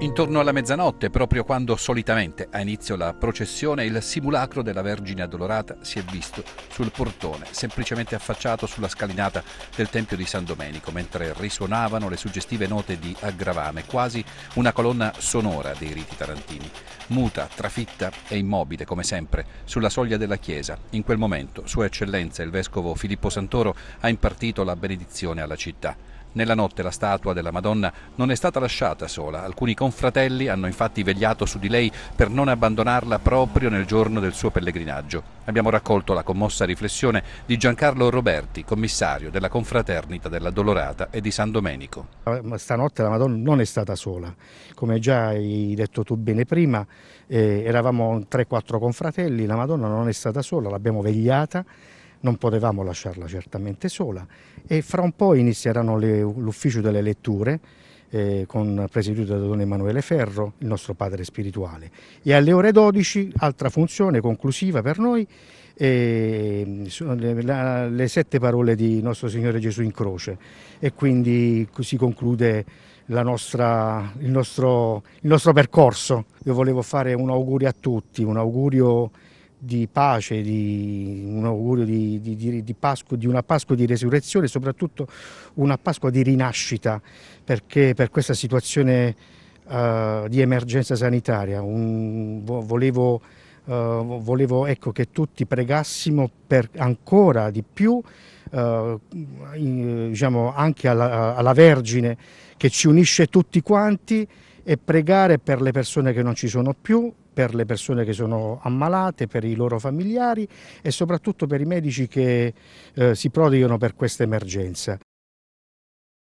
Intorno alla mezzanotte, proprio quando solitamente ha inizio la processione, il simulacro della Vergine Addolorata si è visto sul portone, semplicemente affacciato sulla scalinata del Tempio di San Domenico, mentre risuonavano le suggestive note di aggravame, quasi una colonna sonora dei riti tarantini, muta, trafitta e immobile, come sempre, sulla soglia della chiesa. In quel momento, Sua Eccellenza, il Vescovo Filippo Santoro, ha impartito la benedizione alla città. Nella notte la statua della Madonna non è stata lasciata sola, alcuni confratelli hanno infatti vegliato su di lei per non abbandonarla proprio nel giorno del suo pellegrinaggio. Abbiamo raccolto la commossa riflessione di Giancarlo Roberti, commissario della confraternita della Dolorata e di San Domenico. Eh, stanotte la Madonna non è stata sola, come già hai detto tu bene prima, eh, eravamo 3-4 confratelli, la Madonna non è stata sola, l'abbiamo vegliata non potevamo lasciarla certamente sola e fra un po' inizieranno l'ufficio delle letture eh, con presieduto da Don Emanuele Ferro, il nostro padre spirituale. E alle ore 12, altra funzione conclusiva per noi, eh, le, sette parole di nostro Signore Gesù in croce e quindi si conclude nostra, il, nostro, il nostro percorso. Io volevo fare un augurio a tutti, un augurio di pace, di un augurio di, di, di, Pasqua, di, una Pasqua di resurrezione e soprattutto una Pasqua di rinascita, perché per questa situazione uh, di emergenza sanitaria un, volevo, uh, volevo ecco, che tutti pregassimo per ancora di più Uh, in, diciamo, anche alla, alla, Vergine che ci unisce tutti quanti e pregare per le persone che non ci sono più per le persone che sono ammalate, per i loro familiari e soprattutto per i medici che eh, si prodigano per questa emergenza.